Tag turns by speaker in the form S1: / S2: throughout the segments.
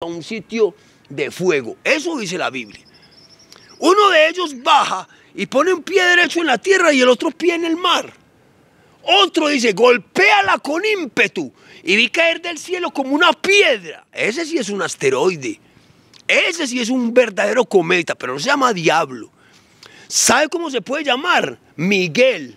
S1: a un sitio de fuego. Eso dice la Biblia. Uno de ellos baja y pone un pie derecho en la tierra y el otro pie en el mar. Otro dice, golpéala con ímpetu y vi caer del cielo como una piedra. Ese sí es un asteroide. Ese sí es un verdadero cometa, pero no se llama diablo. ¿Sabe cómo se puede llamar? Miguel,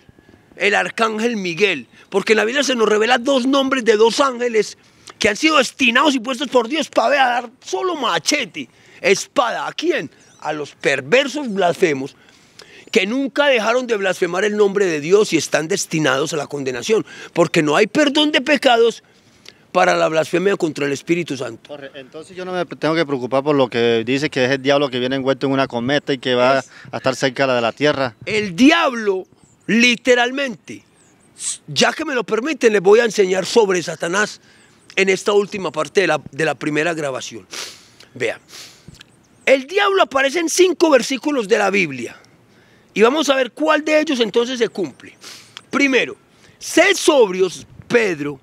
S1: el arcángel Miguel. Porque en la Biblia se nos revela dos nombres de dos ángeles que han sido destinados y puestos por Dios para dar solo machete, espada. ¿A quién? A los perversos blasfemos que nunca dejaron de blasfemar el nombre de Dios y están destinados a la condenación, porque no hay perdón de pecados para la blasfemia contra el Espíritu Santo. entonces yo no me tengo que preocupar por lo que dice que es el diablo que viene envuelto en una cometa y que va a estar cerca de la tierra. El diablo, literalmente, ya que me lo permiten, les voy a enseñar sobre Satanás en esta última parte de la, primera grabación. Vea, el diablo aparece en cinco versículos de la Biblia. Y vamos a ver cuál de ellos entonces se cumple. Primero, sed sobrios, Pedro,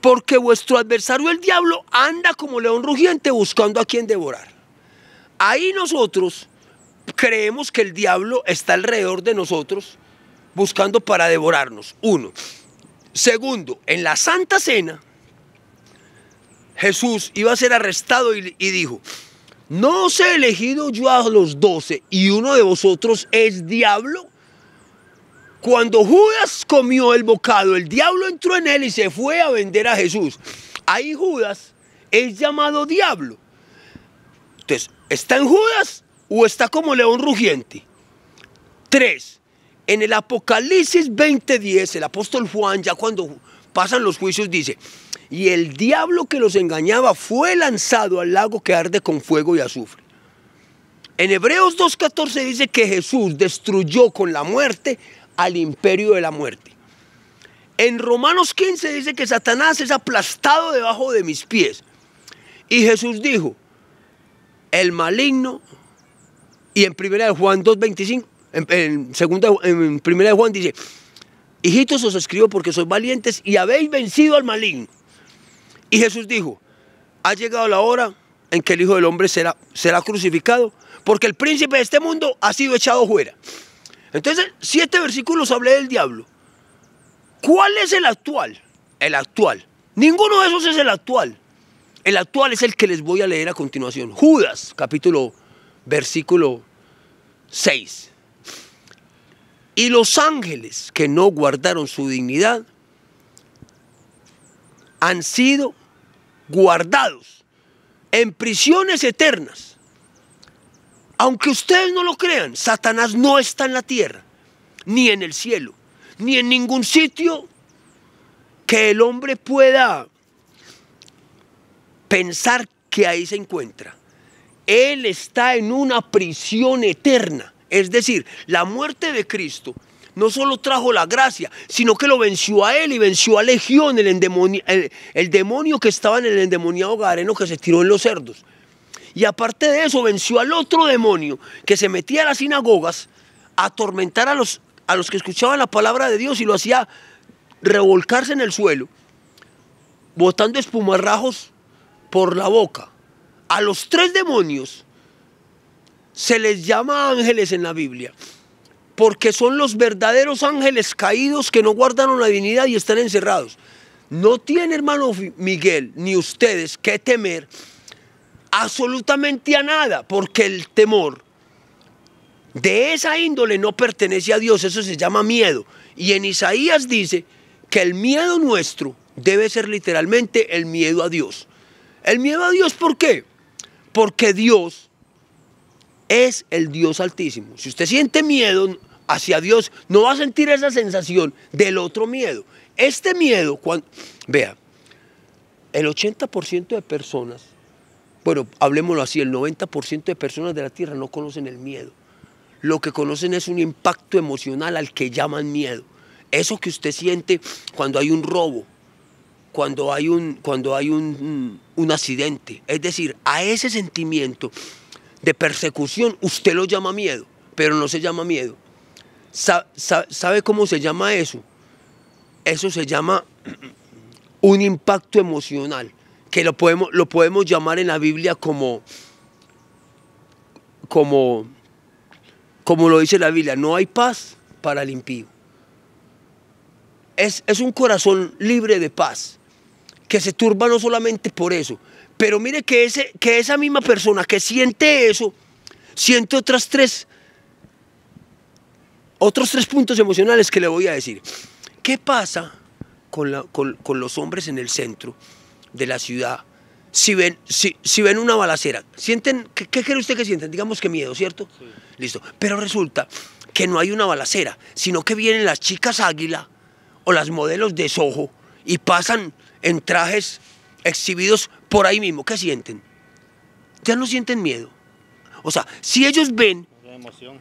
S1: porque vuestro adversario el diablo anda como león rugiente buscando a quien devorar. Ahí nosotros creemos que el diablo está alrededor de nosotros buscando para devorarnos. Uno. Segundo, en la Santa Cena Jesús iba a ser arrestado y, dijo, ¿no os he elegido yo a los doce y uno de vosotros es diablo? Cuando Judas comió el bocado, el diablo entró en él y se fue a vender a Jesús. Ahí Judas es llamado diablo. Entonces, ¿está en Judas o está como león rugiente? Tres, en el Apocalipsis 20:10, el apóstol Juan, ya cuando pasan los juicios, dice, y el diablo que los engañaba fue lanzado al lago que arde con fuego y azufre. En Hebreos 2.14 dice que Jesús destruyó con la muerte al imperio de la muerte. En Romanos 15 dice que Satanás es aplastado debajo de mis pies. Y Jesús dijo, el maligno, y en primera de Juan 2.25, en, en, segunda, en primera de Juan dice, hijitos os escribo porque sois valientes y habéis vencido al maligno. Y Jesús dijo, ha llegado la hora en que el Hijo del Hombre será, será crucificado, porque el príncipe de este mundo ha sido echado fuera. Entonces, siete versículos hablé del diablo. ¿Cuál es el actual? El actual. Ninguno de esos es el actual. El actual es el que les voy a leer a continuación. Judas, capítulo, versículo 6. Y los ángeles que no guardaron su dignidad han sido guardados en prisiones eternas. Aunque ustedes no lo crean, Satanás no está en la tierra, ni en el cielo, ni en ningún sitio que el hombre pueda pensar que ahí se encuentra. Él está en una prisión eterna. Es decir, la muerte de Cristo no solo trajo la gracia, sino que lo venció a él y venció a Legión, el, demonio que estaba en el endemoniado Gareno que se tiró en los cerdos. Y aparte de eso, venció al otro demonio que se metía a las sinagogas a atormentar a los, a los que escuchaban la palabra de Dios y lo hacía revolcarse en el suelo, botando espumarrajos por la boca. A los tres demonios se les llama ángeles en la Biblia porque son los verdaderos ángeles caídos que no guardaron la divinidad y están encerrados. No tiene, hermano Miguel, ni ustedes que temer absolutamente a nada, porque el temor de esa índole no pertenece a Dios, eso se llama miedo. Y en Isaías dice que el miedo nuestro debe ser literalmente el miedo a Dios. ¿El miedo a Dios por qué? Porque Dios es el Dios altísimo. Si usted siente miedo, hacia Dios, no va a sentir esa sensación del otro miedo. Este miedo, cuando, vea, el 80% de personas, bueno, hablemoslo así, el 90% de personas de la Tierra no conocen el miedo. Lo que conocen es un impacto emocional al que llaman miedo. Eso que usted siente cuando hay un robo, cuando hay un, cuando hay un accidente. Es decir, a ese sentimiento de persecución usted lo llama miedo, pero no se llama miedo, ¿Sabe cómo se llama eso? Eso se llama un impacto emocional, que lo podemos, lo podemos llamar en la Biblia como, como, como lo dice la Biblia, no hay paz para el impío. Es, un corazón libre de paz, que se turba no solamente por eso, pero mire que, ese, que esa misma persona que siente eso, siente otras tres otros tres puntos emocionales que le voy a decir. ¿Qué pasa con, los hombres en el centro de la ciudad si ven, una balacera? ¿Sienten, qué, quiere cree usted que sienten? Digamos que miedo, ¿cierto? Listo. Pero resulta que no hay una balacera, sino que vienen las chicas águila o las modelos de sojo y pasan en trajes exhibidos por ahí mismo. ¿Qué sienten? Ya no sienten miedo. O sea, si ellos ven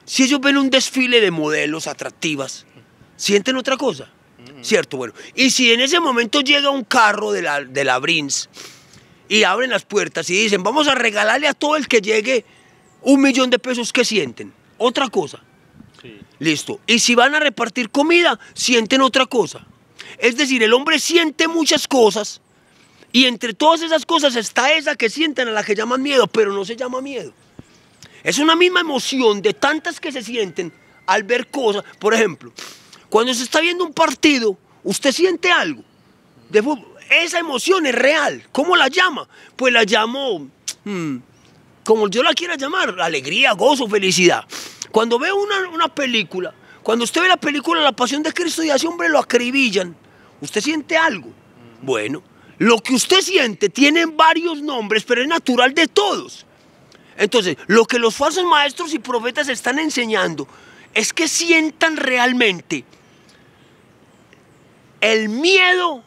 S1: si ellos ven un desfile de modelos atractivas, sienten otra cosa. ¿Cierto? Bueno, y si en ese momento llega un carro de la, de Brins y abren las puertas y dicen, vamos a regalarle a todo el que llegue un millón de pesos, que sienten? Otra cosa. Listo. Y si van a repartir comida, sienten otra cosa. Es decir, el hombre siente muchas cosas y entre todas esas cosas está esa que sienten a la que llaman miedo, pero no se llama miedo. Es una misma emoción de tantas que se sienten al ver cosas. Por ejemplo, cuando se está viendo un partido, usted siente algo de Esa emoción es real. ¿Cómo la llama? Pues la llamo, mm, como yo la quiera llamar, alegría, gozo, felicidad. Cuando veo una, una película, cuando usted ve la película La Pasión de Cristo y a ese hombre lo acribillan, usted siente algo. Bueno, lo que usted siente tiene varios nombres, pero es natural de todos. Entonces, lo que los falsos maestros y profetas están enseñando es que sientan realmente el miedo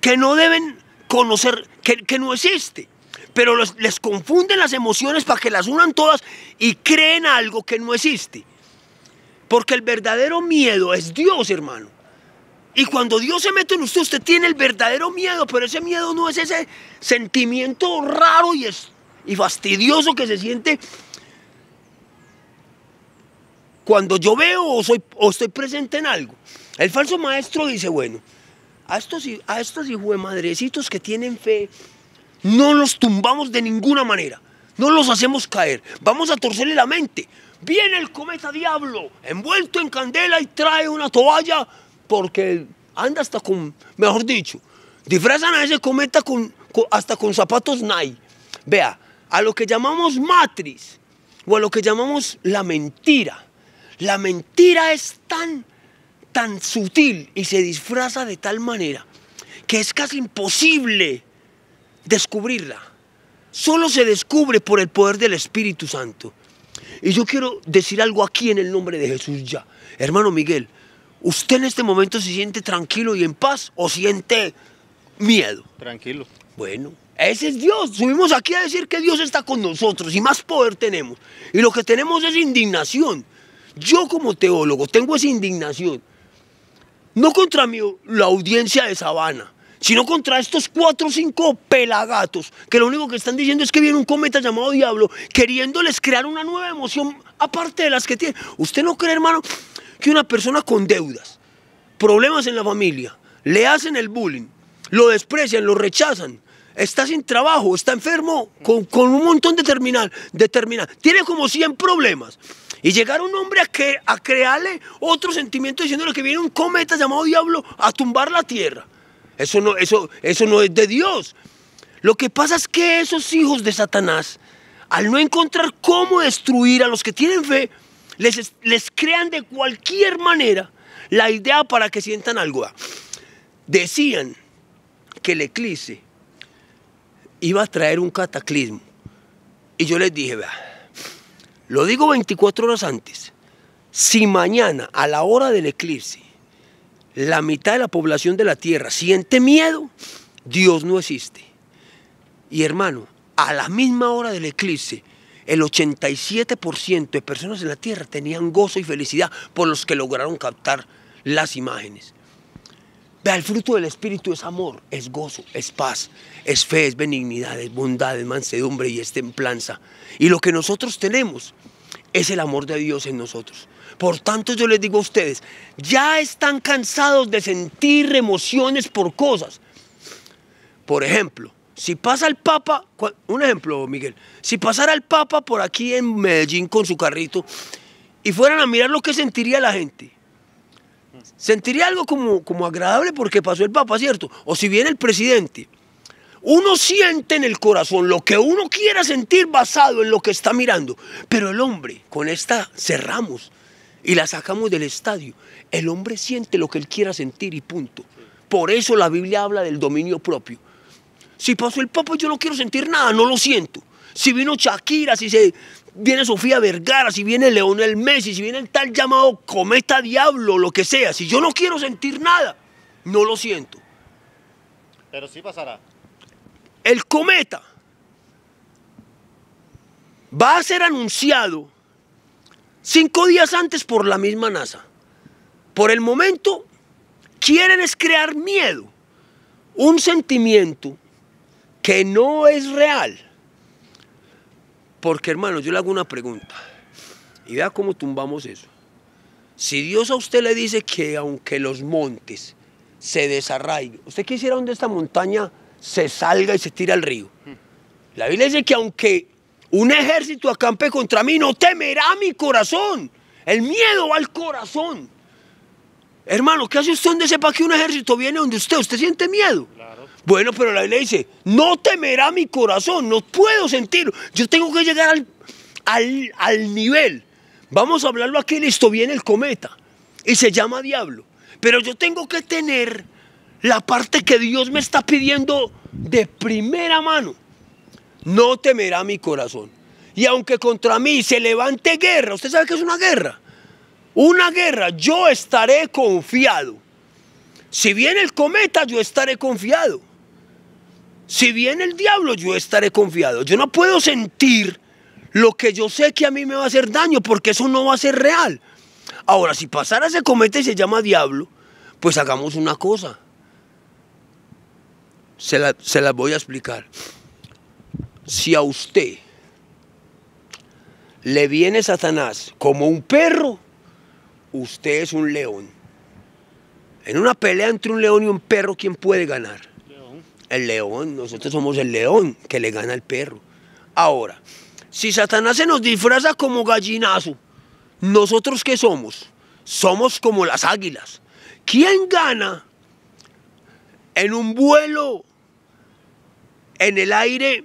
S1: que no deben conocer, que, no existe. Pero les confunden las emociones para que las unan todas y creen algo que no existe. Porque el verdadero miedo es Dios, hermano. Y cuando Dios se mete en usted, usted tiene el verdadero miedo, pero ese miedo no es ese sentimiento raro y es y fastidioso que se siente cuando yo veo o, soy, estoy presente en algo. El falso maestro dice, bueno, a estos, a estos hijos de madrecitos que tienen fe, no los tumbamos de ninguna manera, no los hacemos caer, vamos a torcerle la mente. Viene el cometa diablo, envuelto en candela y trae una toalla porque anda hasta con, mejor dicho, disfrazan a ese cometa hasta con zapatos Nike. Vea, a lo que llamamos matriz o a lo que llamamos la mentira. La mentira es tan, tan sutil y se disfraza de tal manera que es casi imposible descubrirla. Solo se descubre por el poder del Espíritu Santo. Y yo quiero decir algo aquí en el nombre de Jesús ya. Hermano Miguel, ¿usted en este momento se siente tranquilo y en paz o siente miedo? Tranquilo. Bueno, ese es Dios. Subimos aquí a decir que Dios está con nosotros y más poder tenemos. Y lo que tenemos es indignación. Yo como teólogo tengo esa indignación. No contra mí, la audiencia de Sabana, sino contra estos cuatro o cinco pelagatos que lo único que están diciendo es que viene un cometa llamado Diablo queriéndoles crear una nueva emoción aparte de las que tiene. ¿Usted no cree, hermano, que una persona con deudas, problemas en la familia, le hacen el bullying, lo desprecian, lo rechazan, está sin trabajo, está enfermo, con, un montón de terminal, tiene como 100 problemas. Y llegar un hombre a, que, a crearle otro sentimiento diciéndole que viene un cometa llamado diablo a tumbar la tierra. Eso no, eso, eso no es de Dios. Lo que pasa es que esos hijos de Satanás, al no encontrar cómo destruir a los que tienen fe, les, les crean de cualquier manera la idea para que sientan algo. Decían que el eclipse iba a traer un cataclismo. Y yo les dije, vea, lo digo 24 horas antes, si mañana a la hora del eclipse la mitad de la población de la Tierra siente miedo, Dios no existe. Y hermano, a la misma hora del eclipse, el 87% de personas en la Tierra tenían gozo y felicidad por los que lograron captar las imágenes. Vea, el fruto del Espíritu es amor, es gozo, es paz, es fe, es benignidad, es bondad, es mansedumbre y es templanza. Y lo que nosotros tenemos es el amor de Dios en nosotros. Por tanto, yo les digo a ustedes, ya están cansados de sentir emociones por cosas. Por ejemplo, si pasa el Papa, un ejemplo, Miguel, si pasara el Papa por aquí en Medellín con su carrito y fueran a mirar lo que sentiría la gente, sentiría algo como, agradable porque pasó el Papa, ¿cierto? O si viene el presidente. Uno siente en el corazón lo que uno quiera sentir basado en lo que está mirando. Pero el hombre, con esta cerramos y la sacamos del estadio. El hombre siente lo que él quiera sentir y punto. Por eso la Biblia habla del dominio propio. Si pasó el Papa, yo no quiero sentir nada, no lo siento si vino Shakira, si se viene Sofía Vergara, si viene Leonel Messi, si viene el tal llamado cometa diablo, lo que sea, si yo no quiero sentir nada, no lo siento. Pero sí pasará. El cometa va a ser anunciado cinco días antes por la misma NASA. Por el momento, quieren es crear miedo, un sentimiento que no es real porque hermano, yo le hago una pregunta y vea cómo tumbamos eso. Si Dios a usted le dice que aunque los montes se desarraigan, ¿usted quisiera donde esta montaña se salga y se tira al río? La Biblia dice que aunque un ejército acampe contra mí, no temerá mi corazón. El miedo va al corazón. Hermano, ¿qué hace usted donde sepa que un ejército viene donde usted? ¿Usted siente miedo? Bueno, pero la Biblia dice, no temerá mi corazón, no puedo sentir. Yo tengo que llegar al, al nivel. Vamos a hablarlo aquí, listo, viene el cometa y se llama diablo. Pero yo tengo que tener la parte que Dios me está pidiendo de primera mano. No temerá mi corazón. Y aunque contra mí se levante guerra, usted sabe que es una guerra una guerra, yo estaré confiado. Si viene el cometa, yo estaré confiado. Si viene el diablo, yo estaré confiado. Yo no puedo sentir lo que yo sé que a mí me va a hacer daño, porque eso no va a ser real. Ahora, si pasara ese cometa y se llama diablo, pues hagamos una cosa. Se la, se voy a explicar. Si a usted le viene Satanás como un perro, usted es un león. En una pelea entre un león y un perro, ¿quién puede ganar? León. El león, nosotros somos el león que le gana al perro. Ahora, si Satanás se nos disfraza como gallinazo, ¿nosotros qué somos? Somos como las águilas. ¿Quién gana en un vuelo en el aire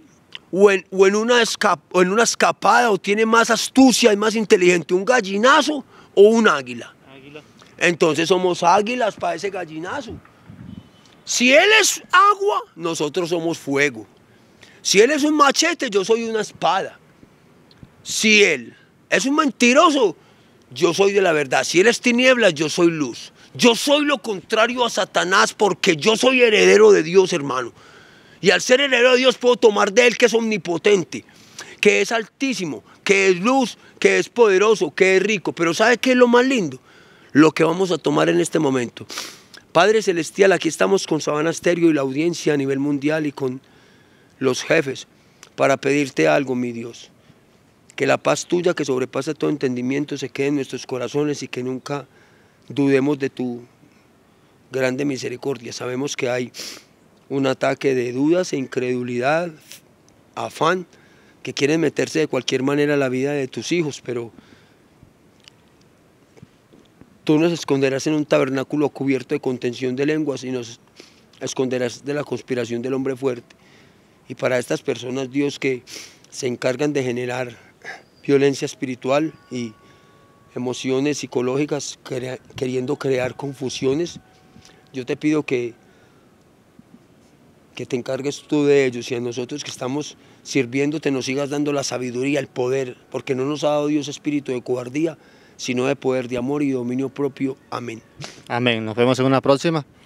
S1: o en, una, en una escapada o tiene más astucia y más inteligente un gallinazo o un águila. águila. Entonces somos águilas para ese gallinazo. Si él es agua, nosotros somos fuego. Si él es un machete, yo soy una espada. Si él es un mentiroso, yo soy de la verdad. Si él es tinieblas, yo soy luz. Yo soy lo contrario a Satanás porque yo soy heredero de Dios, hermano. Y al ser heredero de Dios puedo tomar de él que es omnipotente, que es altísimo, que es luz, que es poderoso, que es rico, pero ¿sabe qué es lo más lindo? Lo que vamos a tomar en este momento. Padre Celestial, aquí estamos con Sabana Stereo y la audiencia a nivel mundial y con los jefes para pedirte algo, mi Dios. Que la paz tuya que sobrepasa todo entendimiento se quede en nuestros corazones y que nunca dudemos de tu grande misericordia. Sabemos que hay un ataque de dudas e incredulidad, afán, que quieren meterse de cualquier manera a la vida de tus hijos, pero tú nos esconderás en un tabernáculo cubierto de contención de lenguas y nos esconderás de la conspiración del hombre fuerte. Y para estas personas, Dios, que se encargan de generar violencia espiritual y emociones psicológicas, queriendo crear confusiones, yo te pido que que te encargues tú de ellos y a nosotros que estamos sirviéndote nos sigas dando la sabiduría, el poder, porque no nos ha dado Dios espíritu de cobardía, sino de poder, de amor y dominio propio. Amén. Amén. Nos vemos en una próxima.